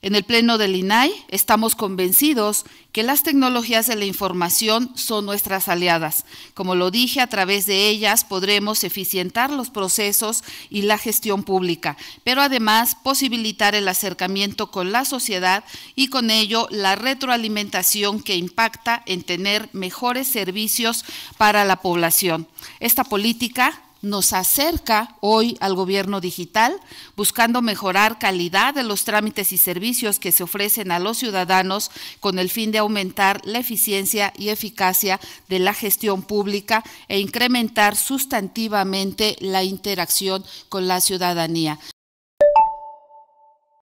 En el Pleno del INAI estamos convencidos que las tecnologías de la información son nuestras aliadas. Como lo dije, a través de ellas podremos eficientar los procesos y la gestión pública, pero además posibilitar el acercamiento con la sociedad y con ello la retroalimentación que impacta en tener mejores servicios para la población. Esta política nos acerca hoy al gobierno digital, buscando mejorar calidad de los trámites y servicios que se ofrecen a los ciudadanos con el fin de aumentar la eficiencia y eficacia de la gestión pública e incrementar sustantivamente la interacción con la ciudadanía.